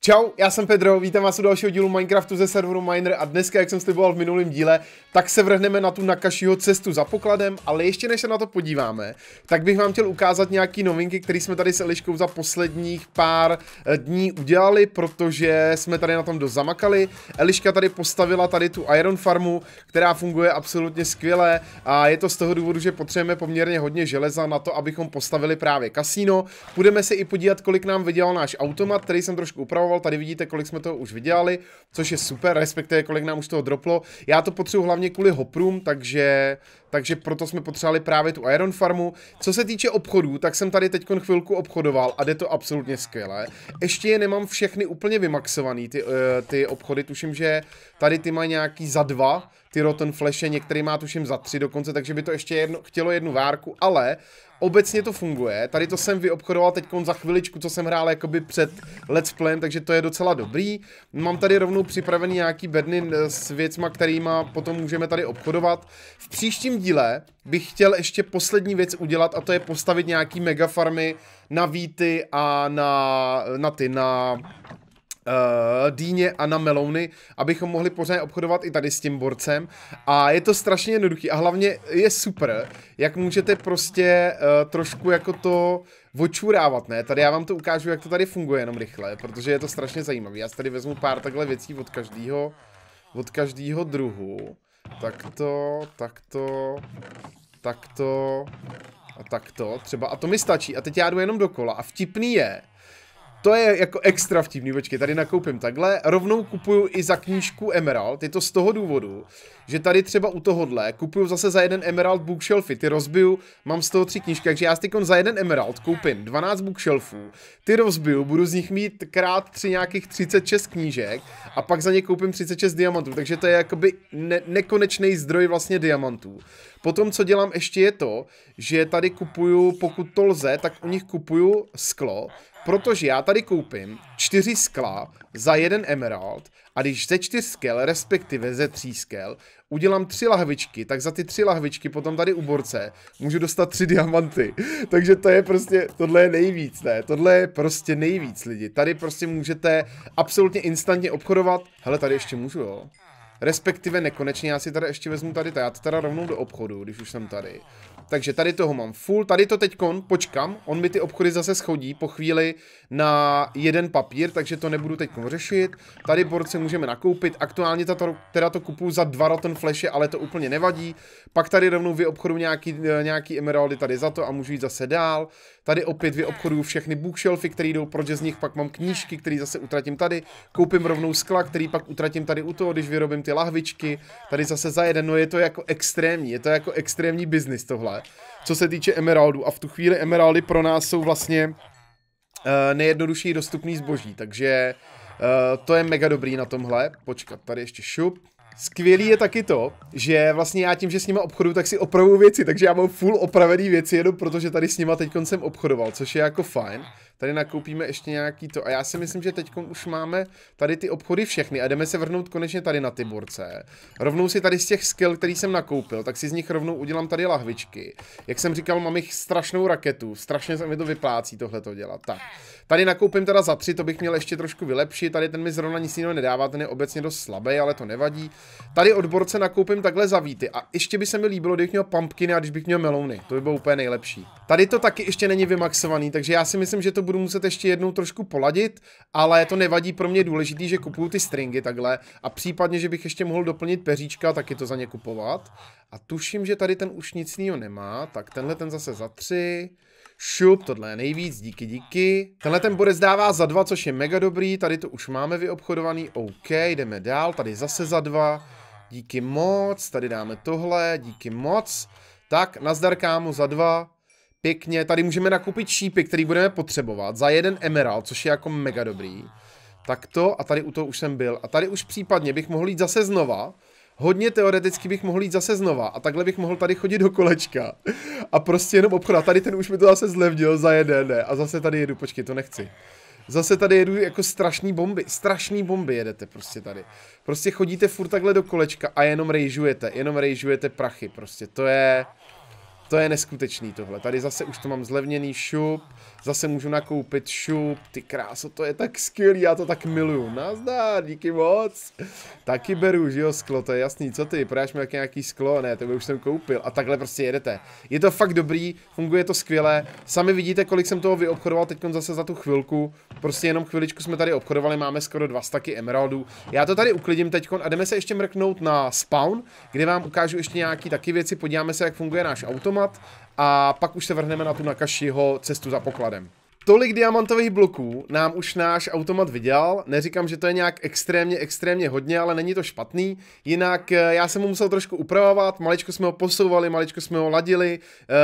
Čau, já jsem Pedro, vítám vás u dalšího dílu Minecraftu ze serveru Miner a dneska, jak jsem sliboval v minulém díle, tak se vrhneme na tu nakašího cestu za pokladem, ale ještě než se na to podíváme, tak bych vám chtěl ukázat nějaký novinky, které jsme tady s Eliškou za posledních pár eh, dní udělali, protože jsme tady na tom dost zamakali. Eliška tady postavila tady tu Iron Farmu, která funguje absolutně skvěle a je to z toho důvodu, že potřebujeme poměrně hodně železa na to, abychom postavili právě kasíno. Budeme se i podívat, kolik nám vydělal náš automat, který jsem trošku upravoval připravoval. Tady vidíte, kolik jsme toho už vydělali, což je super, respektive kolik nám už toho droplo. Já to potřebuji hlavně kvůli hoprům, takže, takže proto jsme potřebovali právě tu Iron Farmu. Co se týče obchodů, tak jsem tady teď chvilku obchodoval a jde to absolutně skvěle. Ještě je nemám všechny úplně vymaxovaný, ty, uh, ty obchody. Tuším, že tady ty mají nějaký za dva, ty Rotten Flashe, některý má tuším za tři dokonce, takže by to ještě jedno, chtělo jednu várku, ale obecně to funguje. Tady to jsem vyobchodoval teď za chviličku, co jsem hrál jakoby před Let's Playem, takže to je docela dobrý. Mám tady rovnou připravený nějaký bedny eh, s věcma, kterýma potom můžeme tady obchodovat. V příštím díle bych chtěl ještě poslední věc udělat a to je postavit nějaký megafarmy na víty a na, na ty, na uh, Dýně a na melouny, abychom mohli pořád obchodovat i tady s tím borcem. A je to strašně jednoduchý a hlavně je super, jak můžete prostě uh, trošku jako to očurávat, ne? Tady já vám to ukážu, jak to tady funguje jenom rychle, protože je to strašně zajímavé. Já si tady vezmu pár takhle věcí od každého od každého druhu. Takto, takto, takto a takto třeba. A to mi stačí. A teď já jdu jenom dokola. A vtipný je, to je jako extra vtipný, počkej, tady nakoupím takhle, rovnou kupuju i za knížku Emerald, je to z toho důvodu, že tady třeba u tohohle kupuju zase za jeden emerald bookshelfy, ty rozbiju, mám z toho tři knížky, takže já si za jeden emerald koupím 12 bookshelfů, ty rozbiju, budu z nich mít krát tři nějakých 36 knížek a pak za ně koupím 36 diamantů, takže to je jakoby ne- nekonečný zdroj vlastně diamantů. Potom, co dělám ještě je to, že tady kupuju, pokud to lze, tak u nich kupuju sklo, protože já tady koupím čtyři skla za jeden emerald a když ze čtyř skel, respektive ze tří skel, udělám tři lahvičky, tak za ty tři lahvičky potom tady u borce můžu dostat tři diamanty. Takže to je prostě, tohle je nejvíc, ne? Tohle je prostě nejvíc, lidi. Tady prostě můžete absolutně instantně obchodovat. Hele, tady ještě můžu, jo? Respektive nekonečně, já si tady ještě vezmu tady, ta. já to teda rovnou do obchodu, když už jsem tady. Takže tady toho mám full, tady to teď počkám, on mi ty obchody zase schodí po chvíli na jeden papír, takže to nebudu teď řešit. Tady borce můžeme nakoupit, aktuálně tato, teda to kupuju za dva rotten flashe, ale to úplně nevadí. Pak tady rovnou obchodu nějaký, eh, nějaký emeraldy tady za to a můžu jít zase dál. Tady opět vyobchoduju všechny bookshelfy, které jdou, protože z nich pak mám knížky, které zase utratím tady. Koupím rovnou skla, který pak utratím tady u toho, když vyrobím ty lahvičky. Tady zase za jeden, no je to jako extrémní, je to jako extrémní biznis tohle. Co se týče emeraldů a v tu chvíli emeraldy pro nás jsou vlastně uh, nejjednodušší dostupný zboží, takže uh, to je mega dobrý na tomhle. Počkat, tady ještě šup. Skvělý je taky to, že vlastně já tím, že s nima obchodu, tak si opravuju věci, takže já mám full opravený věci jenom protože tady s nima teď jsem obchodoval, což je jako fajn tady nakoupíme ještě nějaký to. A já si myslím, že teď už máme tady ty obchody všechny a jdeme se vrhnout konečně tady na ty burce. Rovnou si tady z těch skill, který jsem nakoupil, tak si z nich rovnou udělám tady lahvičky. Jak jsem říkal, mám jich strašnou raketu, strašně se mi to vyplácí tohle to dělat. Tak. Tady nakoupím teda za tři, to bych měl ještě trošku vylepšit. Tady ten mi zrovna nic jiného nedává, ten je obecně dost slabý, ale to nevadí. Tady odborce nakoupím takhle za víty a ještě by se mi líbilo, kdybych měl pumpkiny a když bych měl melouny. To by bylo úplně nejlepší. Tady to taky ještě není vymaxovaný, takže já si myslím, že to budu muset ještě jednou trošku poladit, ale to nevadí, pro mě je důležitý, že kupuju ty stringy takhle a případně, že bych ještě mohl doplnit peříčka, taky to za ně kupovat. A tuším, že tady ten už nic nemá, tak tenhle ten zase za tři. Šup, tohle je nejvíc, díky, díky. Tenhle ten bude zdává za dva, což je mega dobrý, tady to už máme vyobchodovaný, OK, jdeme dál, tady zase za dva, díky moc, tady dáme tohle, díky moc. Tak, nazdar kámo za dva, Pěkně, tady můžeme nakoupit šípy, který budeme potřebovat za jeden emerald, což je jako mega dobrý. tak to a tady u toho už jsem byl. A tady už případně bych mohl jít zase znova. Hodně teoreticky bych mohl jít zase znova a takhle bych mohl tady chodit do kolečka a prostě jenom obchodat. Tady ten už mi to zase zlevnil za jeden, ne? A zase tady jedu, počkej, to nechci. Zase tady jedu jako strašný bomby, strašný bomby jedete prostě tady. Prostě chodíte furt takhle do kolečka a jenom rejžujete, jenom rejžujete prachy, prostě to je... To je neskutečný tohle. Tady zase už to mám zlevněný šup. Zase můžu nakoupit šup. Ty kráso, to je tak skvělý, já to tak miluju. Nazdar, díky moc. Taky beru, že jo, sklo, to je jasný. Co ty, prodáš mi nějaký sklo? Ne, to už jsem koupil. A takhle prostě jedete. Je to fakt dobrý, funguje to skvěle. Sami vidíte, kolik jsem toho vyobchodoval teď zase za tu chvilku. Prostě jenom chviličku jsme tady obchodovali, máme skoro dva staky emeraldů. Já to tady uklidím teď a jdeme se ještě mrknout na spawn, kde vám ukážu ještě nějaký taky věci. Podíváme se, jak funguje náš automat zkoumat a pak už se vrhneme na tu Nakašiho cestu za pokladem tolik diamantových bloků nám už náš automat vydělal. Neříkám, že to je nějak extrémně, extrémně hodně, ale není to špatný. Jinak eh, já jsem mu musel trošku upravovat, maličko jsme ho posouvali, maličko jsme ho ladili.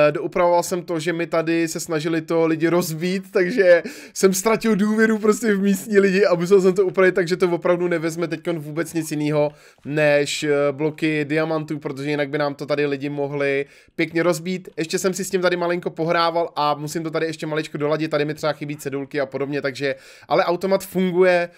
Eh, Doupravoval jsem to, že my tady se snažili to lidi rozbít, takže jsem ztratil důvěru prostě v místní lidi a musel jsem to upravit, takže to opravdu nevezme teď vůbec nic jiného než eh, bloky diamantů, protože jinak by nám to tady lidi mohli pěkně rozbít. Ještě jsem si s tím tady malinko pohrával a musím to tady ještě maličko doladit. Tady mi mi třeba chybí cedulky a podobně, takže, ale automat funguje,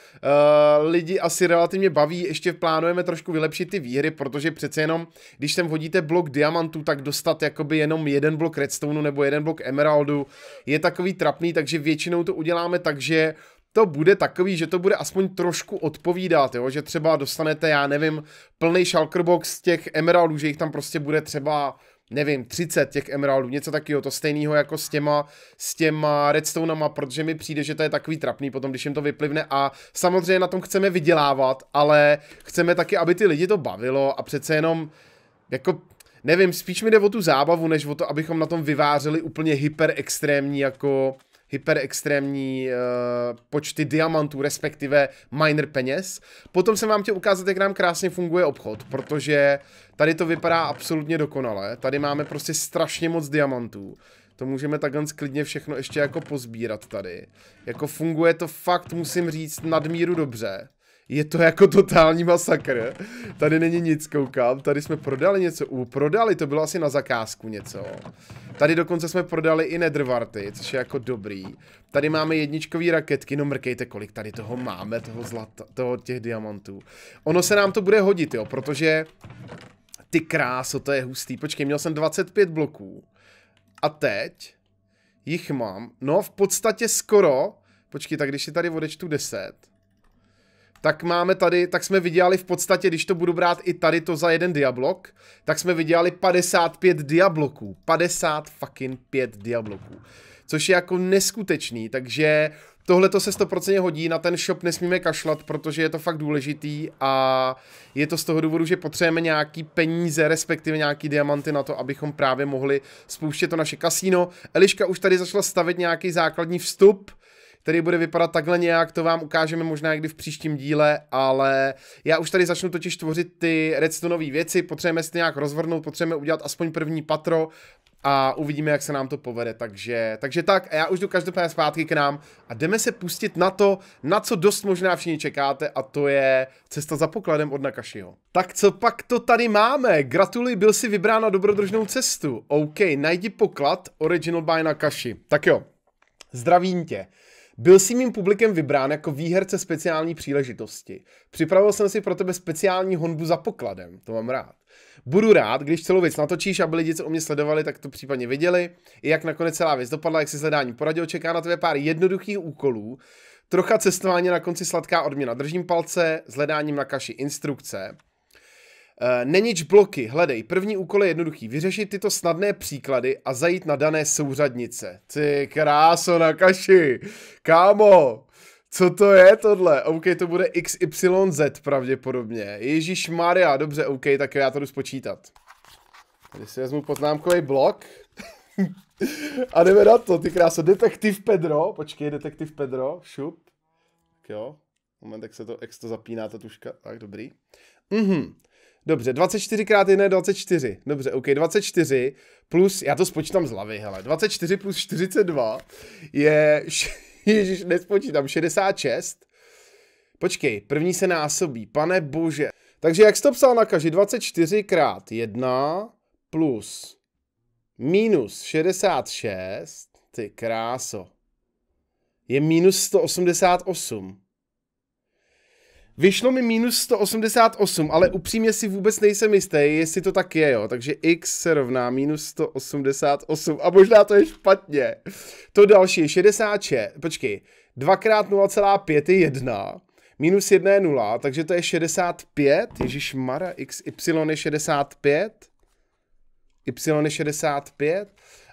uh, lidi asi relativně baví, ještě plánujeme trošku vylepšit ty výhry, protože přece jenom, když tam hodíte blok diamantů, tak dostat jakoby jenom jeden blok redstoneu nebo jeden blok emeraldu je takový trapný, takže většinou to uděláme tak, že to bude takový, že to bude aspoň trošku odpovídat, jo? že třeba dostanete, já nevím, plný shulker box těch emeraldů, že jich tam prostě bude třeba nevím, 30 těch emeraldů, něco takového, to stejného jako s těma, s těma redstoneama, protože mi přijde, že to je takový trapný potom, když jim to vyplivne a samozřejmě na tom chceme vydělávat, ale chceme taky, aby ty lidi to bavilo a přece jenom jako nevím, spíš mi jde o tu zábavu, než o to, abychom na tom vyvářeli úplně hyperextrémní jako hyperextrémní uh, počty diamantů, respektive miner peněz. Potom jsem vám chtěl ukázat, jak nám krásně funguje obchod, protože tady to vypadá absolutně dokonale. Tady máme prostě strašně moc diamantů. To můžeme takhle sklidně všechno ještě jako pozbírat tady. Jako funguje to fakt, musím říct, nadmíru dobře je to jako totální masakr. Tady není nic, koukám. Tady jsme prodali něco. U, prodali, to bylo asi na zakázku něco. Tady dokonce jsme prodali i nedrvarty, což je jako dobrý. Tady máme jedničkový raketky, no mrkejte, kolik tady toho máme, toho zlata, toho těch diamantů. Ono se nám to bude hodit, jo, protože... Ty kráso, to je hustý. Počkej, měl jsem 25 bloků. A teď jich mám, no v podstatě skoro, počkej, tak když si tady odečtu 10, tak máme tady, tak jsme vydělali v podstatě, když to budu brát i tady to za jeden diablok, tak jsme vydělali 55 diabloků. 50 fucking 5 diabloků. Což je jako neskutečný, takže tohle to se 100% hodí, na ten shop nesmíme kašlat, protože je to fakt důležitý a je to z toho důvodu, že potřebujeme nějaký peníze, respektive nějaký diamanty na to, abychom právě mohli spouštět to naše kasíno. Eliška už tady začala stavit nějaký základní vstup, který bude vypadat takhle nějak, to vám ukážeme možná někdy v příštím díle, ale já už tady začnu totiž tvořit ty redstoneové věci, potřebujeme si to nějak rozvrhnout, potřebujeme udělat aspoň první patro a uvidíme, jak se nám to povede, takže, takže tak, a já už jdu každopádně zpátky k nám a jdeme se pustit na to, na co dost možná všichni čekáte a to je cesta za pokladem od Nakašiho. Tak co pak to tady máme? Gratuluji, byl si vybrán na dobrodružnou cestu. OK, najdi poklad Original by Nakashi. Tak jo, zdravím tě. Byl jsi mým publikem vybrán jako výherce speciální příležitosti. Připravil jsem si pro tebe speciální honbu za pokladem, to mám rád. Budu rád, když celou věc natočíš, aby lidi, co o mě sledovali, tak to případně viděli. I jak nakonec celá věc dopadla, jak si zadání poradil, čeká na tvé pár jednoduchých úkolů. Trocha cestování na konci sladká odměna. Držím palce s hledáním na kaši instrukce. Eh, Nenič bloky, hledej. První úkol je jednoduchý. Vyřešit tyto snadné příklady a zajít na dané souřadnice. Ty kráso na kaši. Kámo, co to je tohle? OK, to bude XYZ pravděpodobně. Ježíš Maria, dobře, OK, tak já to jdu spočítat. Tady si vezmu poznámkový blok. a jdeme na to, ty kráso. Detektiv Pedro, počkej, detektiv Pedro, šup. Tak jo, moment, jak se to, jak se to zapíná ta tuška. Tak, dobrý. Mhm. Dobře, 24 krát 1 je 24. Dobře, OK, 24 plus, já to spočítám z hlavy, hele, 24 plus 42 je, ježiš, nespočítám, 66. Počkej, první se násobí, pane bože. Takže jak jsi to psal na kaži, 24 krát 1 plus minus 66, ty kráso, je minus 188. Vyšlo mi minus 188, ale upřímně si vůbec nejsem jistý, jestli to tak je, jo. Takže x se rovná minus 188 a možná to je špatně. To další je 66, počkej, 2x 0,5 je 1, minus 1 je 0, takže to je 65, Ježíš Mara, x, y je 65, y je 65,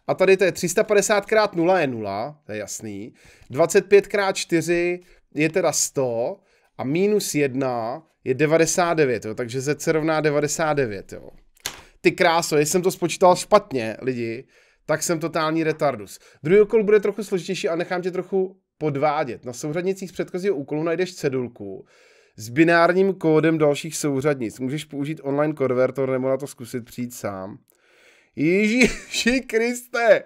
a tady to je 350 krát 0 je 0, to je jasný. 25 krát 4 je teda 100 a minus 1 je 99, jo, takže z se rovná 99. Jo. Ty kráso, jestli jsem to spočítal špatně, lidi, tak jsem totální retardus. Druhý úkol bude trochu složitější a nechám tě trochu podvádět. Na souřadnicích z předchozího úkolu najdeš cedulku s binárním kódem dalších souřadnic. Můžeš použít online konvertor nebo na to zkusit přijít sám. Ježíši Kriste!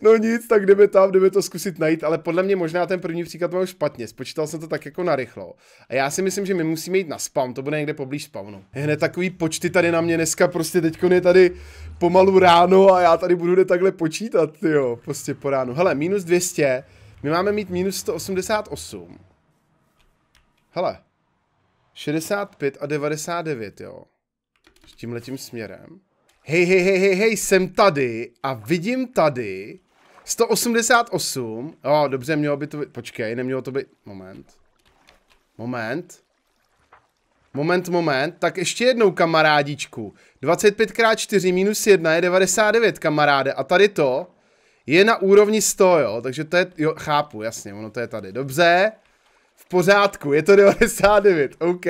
No nic, tak jdeme tam, jdeme to zkusit najít, ale podle mě možná ten první příklad byl špatně, spočítal jsem to tak jako narychlo. A já si myslím, že my musíme jít na spam, to bude někde poblíž spawnu. Hned takový počty tady na mě dneska, prostě teďkon je tady pomalu ráno a já tady budu jde takhle počítat, jo, prostě po ránu. Hele, minus 200, my máme mít minus 188. Hele, 65 a 99, jo. S tím letím směrem hej, hej, hej, hej, hej, jsem tady a vidím tady 188, jo, dobře, mělo by to být, počkej, nemělo to být, moment, moment, moment, moment, tak ještě jednou kamarádičku, 25x4 minus 1 je 99 kamaráde a tady to je na úrovni 100, jo, takže to je, jo, chápu, jasně, ono to je tady, dobře, v pořádku, je to 99, OK.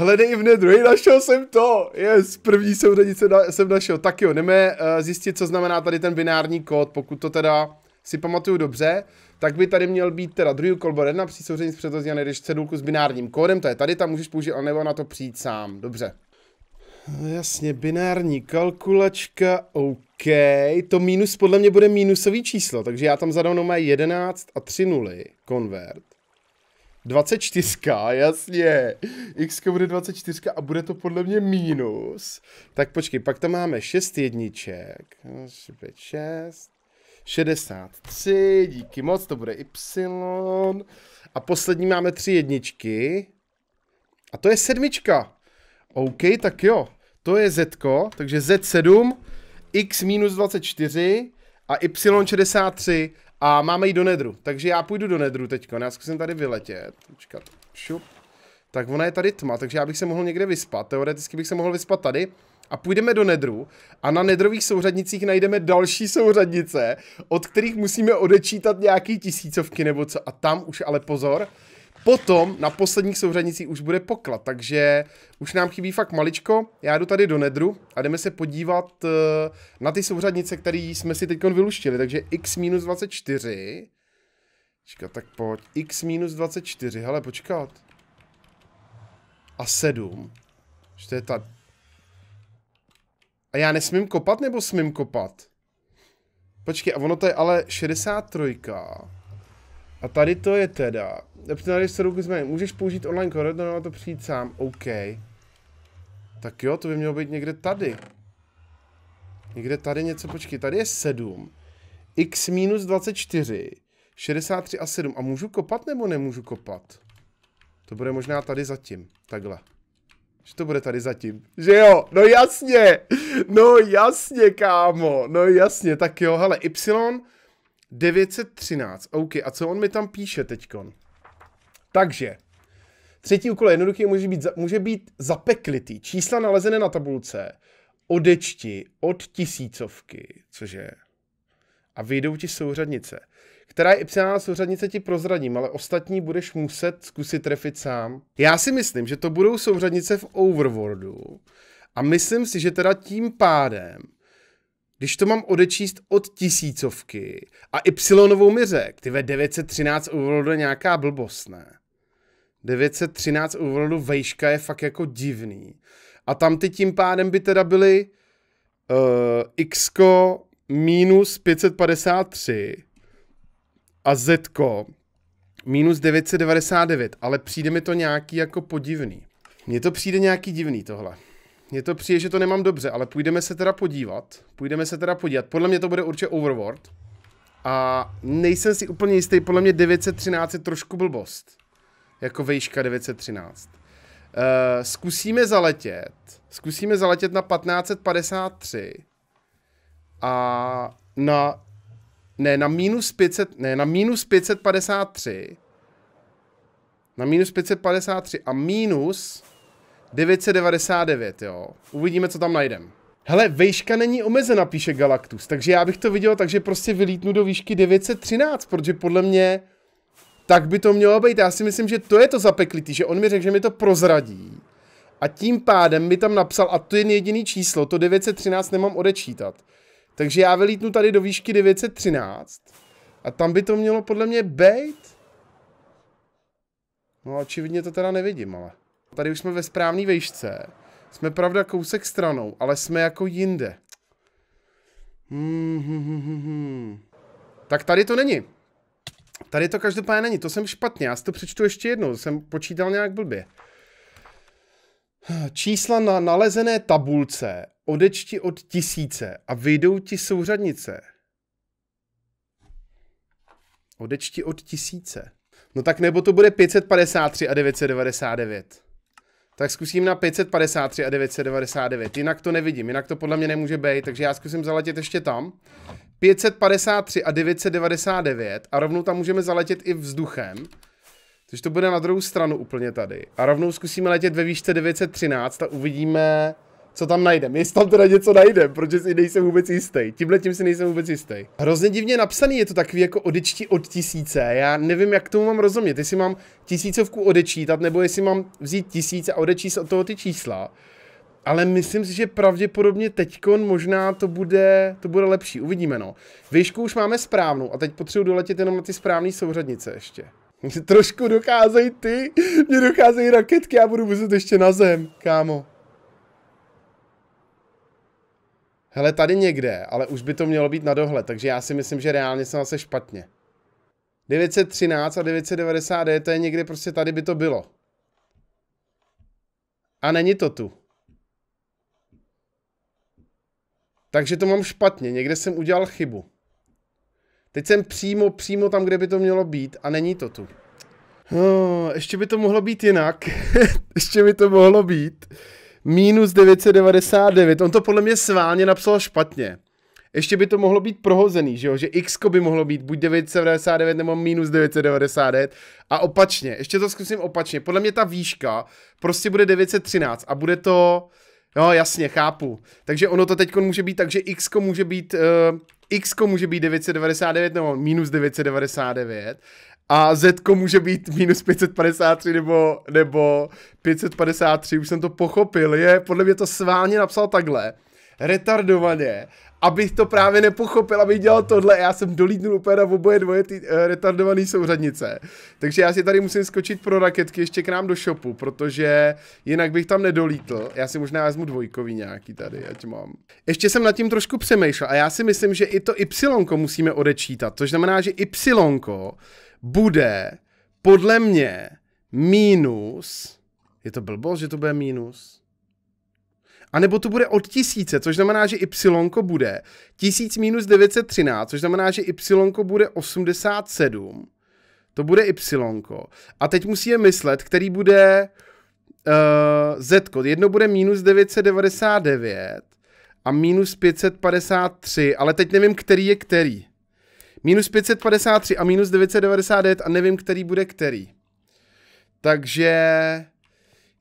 Hledej v nedru, našel jsem to, yes, první souřadnice na, jsem našel, tak jo, jdeme uh, zjistit, co znamená tady ten binární kód, pokud to teda si pamatuju dobře, tak by tady měl být teda druhý kolbor jedna při souřadnici předozděn nejdeš cedulku s binárním kódem, to je tady, tam můžeš použít, ale nebo na to přijít sám, dobře. Jasně, binární kalkulačka, OK, to minus podle mě bude minusový číslo, takže já tam zadám má 11 a 3 nuly, convert. 24, jasně. X bude 24 a bude to podle mě minus. Tak počkej, pak tam máme 6 jedniček. 5, 6. 63, díky moc, to bude Y. A poslední máme tři jedničky. A to je sedmička. OK, tak jo. To je Z, takže Z7, X minus 24 a Y63 a máme jít do nedru, takže já půjdu do nedru teďko, já zkusím tady vyletět, počkat, šup. Tak ona je tady tma, takže já bych se mohl někde vyspat, teoreticky bych se mohl vyspat tady. A půjdeme do nedru a na nedrových souřadnicích najdeme další souřadnice, od kterých musíme odečítat nějaký tisícovky nebo co. A tam už ale pozor, Potom na posledních souřadnicích už bude poklad, takže už nám chybí fakt maličko. Já jdu tady do nedru a jdeme se podívat eh, na ty souřadnice, které jsme si teď vyluštili. Takže x-24. Čekat, tak pojď. x-24, hele, počkat. A 7. Že to je ta... A já nesmím kopat, nebo smím kopat? Počkej, a ono to je ale 63. A tady to je teda. Tady se ruky změny. Můžeš použít online koridor, na to přijít sám. OK. Tak jo, to by mělo být někde tady. Někde tady něco, počkej, tady je 7. X minus 24. 63 a 7. A můžu kopat nebo nemůžu kopat? To bude možná tady zatím. Takhle. Že to bude tady zatím. Že jo, no jasně. No jasně, kámo. No jasně, tak jo, hele, Y 913, OK, a co on mi tam píše teďkon? Takže, třetí úkol je jednoduchý může být, může být zapeklitý. Čísla nalezené na tabulce odečti od tisícovky, což je, a vyjdou ti souřadnice. Která je y souřadnice ti prozradím, ale ostatní budeš muset zkusit trefit sám. Já si myslím, že to budou souřadnice v Overworldu a myslím si, že teda tím pádem když to mám odečíst od tisícovky a y mi řek, ty ve 913 u je nějaká blbost, ne? 913 u vejška je fakt jako divný. A tam ty tím pádem by teda byly uh, x minus 553 a z minus 999, ale přijde mi to nějaký jako podivný. Mně to přijde nějaký divný tohle. Mně to přijde, že to nemám dobře, ale půjdeme se teda podívat. Půjdeme se teda podívat. Podle mě to bude určitě Overworld. A nejsem si úplně jistý, podle mě 913 je trošku blbost. Jako vejška 913. Uh, eh, zkusíme zaletět. Zkusíme zaletět na 1553. A na... Ne, na minus 500... Ne, na minus 553. Na minus 553 a minus 999, jo. Uvidíme, co tam najdem. Hele, vejška není omezena, píše Galactus, takže já bych to viděl takže prostě vylítnu do výšky 913, protože podle mě tak by to mělo být. Já si myslím, že to je to zapeklitý, že on mi řekl, že mi to prozradí. A tím pádem mi tam napsal, a to je jediný číslo, to 913 nemám odečítat. Takže já vylítnu tady do výšky 913 a tam by to mělo podle mě být. No a očividně to teda nevidím, ale tady už jsme ve správné vejšce. Jsme pravda kousek stranou, ale jsme jako jinde. Hmm, hmm, hmm, hmm, hmm. Tak tady to není. Tady to každopádně není, to jsem špatně, já si to přečtu ještě jednou, jsem počítal nějak blbě. Čísla na nalezené tabulce odečti od tisíce a vyjdou ti souřadnice. Odečti od tisíce. No tak nebo to bude 553 a 999 tak zkusím na 553 a 999. Jinak to nevidím, jinak to podle mě nemůže být, takže já zkusím zaletět ještě tam. 553 a 999 a rovnou tam můžeme zaletět i vzduchem. Což to bude na druhou stranu úplně tady. A rovnou zkusíme letět ve výšce 913 a uvidíme, co tam najdem. Jestli tam teda něco najdem, protože si nejsem vůbec jistý. Tímhle tím si nejsem vůbec jistý. Hrozně divně napsaný je to takový jako odečti od tisíce. Já nevím, jak tomu mám rozumět. Jestli mám tisícovku odečítat, nebo jestli mám vzít tisíc a odečíst od toho ty čísla. Ale myslím si, že pravděpodobně teďkon možná to bude, to bude lepší. Uvidíme, no. Výšku už máme správnou a teď potřebuji doletět jenom na ty správné souřadnice ještě. Trošku docházej ty, mě docházejí raketky, já budu muset ještě na zem, kámo. hele, tady někde, ale už by to mělo být na dohled, takže já si myslím, že reálně jsem zase špatně. 913 a 999, to je někde prostě tady by to bylo. A není to tu. Takže to mám špatně, někde jsem udělal chybu. Teď jsem přímo, přímo tam, kde by to mělo být a není to tu. Oh, ještě by to mohlo být jinak. ještě by to mohlo být minus 999. On to podle mě sválně napsal špatně. Ještě by to mohlo být prohozený, že jo? Že x by mohlo být buď 999 nebo minus 999 a opačně. Ještě to zkusím opačně. Podle mě ta výška prostě bude 913 a bude to... No jasně, chápu. Takže ono to teď může být tak, že x může být... Uh, eh, x může být 999 nebo minus 999 a Z může být minus 553 nebo, nebo 553, už jsem to pochopil, je, podle mě to sválně napsal takhle, retardovaně, abych to právě nepochopil, abych dělal tohle, já jsem dolítnul úplně na oboje dvoje ty uh, eh, retardované souřadnice. Takže já si tady musím skočit pro raketky ještě k nám do shopu, protože jinak bych tam nedolítl. Já si možná vezmu dvojkový nějaký tady, ať mám. Ještě jsem nad tím trošku přemýšlel a já si myslím, že i to Y musíme odečítat, což znamená, že Y bude podle mě minus, je to blbost, že to bude minus? A nebo to bude od tisíce, což znamená, že y bude 1000 minus 913, což znamená, že y bude 87. To bude y. A teď musíme myslet, který bude uh, eh, z. -ko. Jedno bude minus 999 a minus 553, ale teď nevím, který je který. Minus 553 a minus 999 a nevím, který bude který. Takže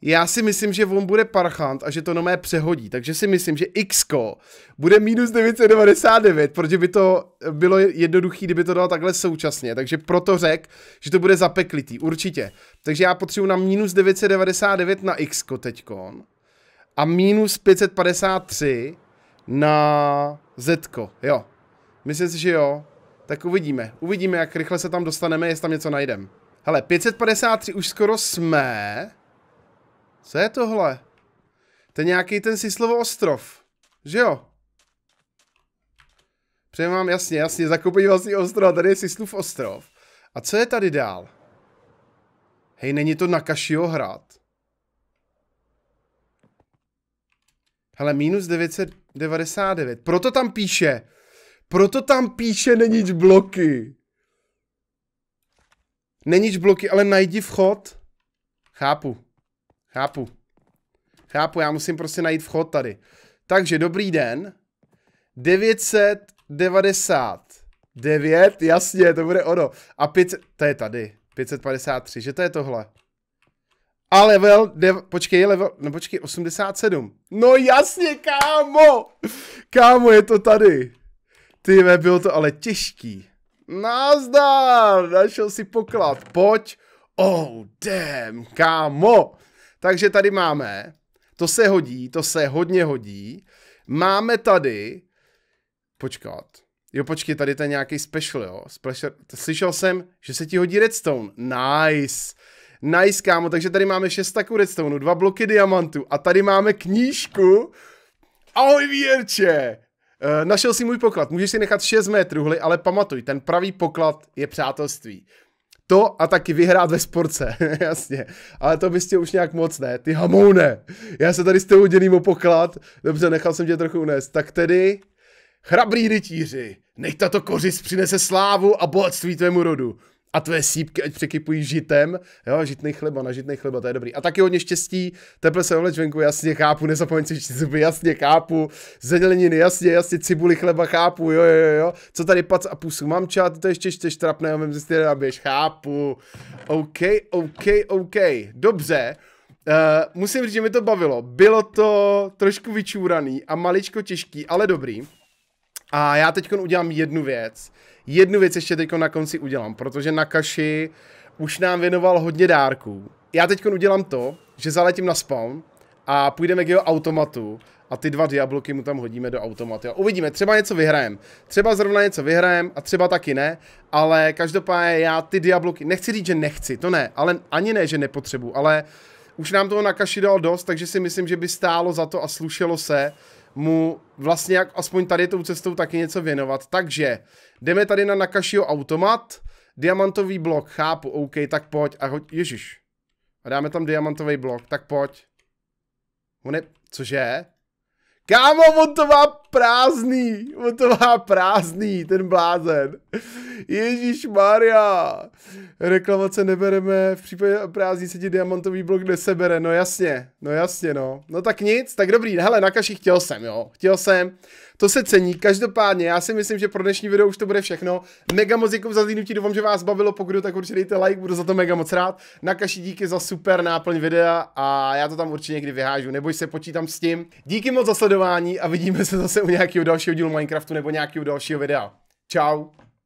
já si myslím, že on bude parchant a že to nomé přehodí, takže si myslím, že X bude minus 999, protože by to bylo jednoduchý, kdyby to dalo takhle současně, takže proto řek, že to bude zapeklitý, určitě. Takže já potřebuji na minus 999 na X teďkon a minus 553 na Z, jo. Myslím si, že jo, tak uvidíme. Uvidíme, jak rychle se tam dostaneme, jestli tam něco najdeme. Hele, 553 už skoro jsme. Co je tohle? To je nějaký ten Sislovo ostrov. Že jo? Přejmě vám, jasně, jasně, zakoupení vlastní ostrov. Tady je Sislov ostrov. A co je tady dál? Hej, není to na Kašiho hrad. Hele, minus 999. Proto tam píše, proto tam píše nenič bloky. Nenič bloky, ale najdi vchod. Chápu. Chápu. Chápu, já musím prostě najít vchod tady. Takže dobrý den. 999, jasně, to bude ono. A 500, to je tady. 553, že to je tohle. A level, dev, počkej, level, no počkej, 87. No jasně, kámo! Kámo, je to tady. Ty bylo to ale těžký. Nazdar, našel si poklad, pojď. Oh, damn, kámo. Takže tady máme, to se hodí, to se hodně hodí. Máme tady, počkat, jo počkej, tady to je nějaký special, jo. Special, slyšel jsem, že se ti hodí redstone, nice. Nice, kámo, takže tady máme šest taků redstoneů, dva bloky diamantů a tady máme knížku. Ahoj, věrče! Eh, našel si můj poklad, můžeš si nechat 6 mé truhly, ale pamatuj, ten pravý poklad je přátelství. To a taky vyhrát ve sportce, jasně. Ale to byste už nějak moc ne, ty hamoune. Já se tady s tebou dělím o poklad, dobře, nechal jsem tě trochu unést. Tak tedy, chrabrý rytíři, nech tato kořist přinese slávu a bohatství tvému rodu a tvé sípky ať překypují žitem, jo, žitný chleba na žitný chleba, to je dobrý. A taky hodně štěstí, teple se omleč venku, jasně chápu, nezapomeň si zuby, jasně chápu, zeleniny, jasně, jasně, cibuli chleba chápu, jo, jo, jo, co tady pac a pusu, mám čát, to ještě ještě štrapné, mám si ty běž, chápu, OK, OK, OK, dobře, Uh, musím říct, že mi to bavilo. Bylo to trošku vyčúraný a maličko těžký, ale dobrý. A já teď udělám jednu věc. Jednu věc ještě teď na konci udělám, protože na kaši už nám věnoval hodně dárků. Já teď udělám to, že zaletím na spawn a půjdeme k jeho automatu a ty dva diabloky mu tam hodíme do automatu. A uvidíme, třeba něco vyhrajem. Třeba zrovna něco vyhrajem a třeba taky ne, ale každopádně já ty diabloky, nechci říct, že nechci, to ne, ale ani ne, že nepotřebuju, ale už nám toho na kaši dal dost, takže si myslím, že by stálo za to a slušelo se mu vlastně jak aspoň tady tou cestou taky něco věnovat. Takže jdeme tady na Nakašiho automat, diamantový blok, chápu, OK, tak pojď a hoď, ježiš. A dáme tam diamantový blok, tak pojď. On je, cože? Kámo, on to má prázdný, on to má prázdný, ten blázen. Ježíš Maria. Reklamace nebereme, v případě prázdní se ti diamantový blok nesebere, no jasně, no jasně, no. No tak nic, tak dobrý, hele, na kaši chtěl jsem, jo, chtěl jsem, to se cení, každopádně, já si myslím, že pro dnešní video už to bude všechno. Mega moc děkuji za zhlídnutí, doufám, že vás bavilo, pokud tak určitě dejte like, budu za to mega moc rád. Na kaši díky za super náplň videa a já to tam určitě někdy vyhážu, neboj se, počítám s tím. Díky moc za sledování a vidíme se zase u nějakého dalšího dílu Minecraftu nebo nějakého dalšího videa. Ciao.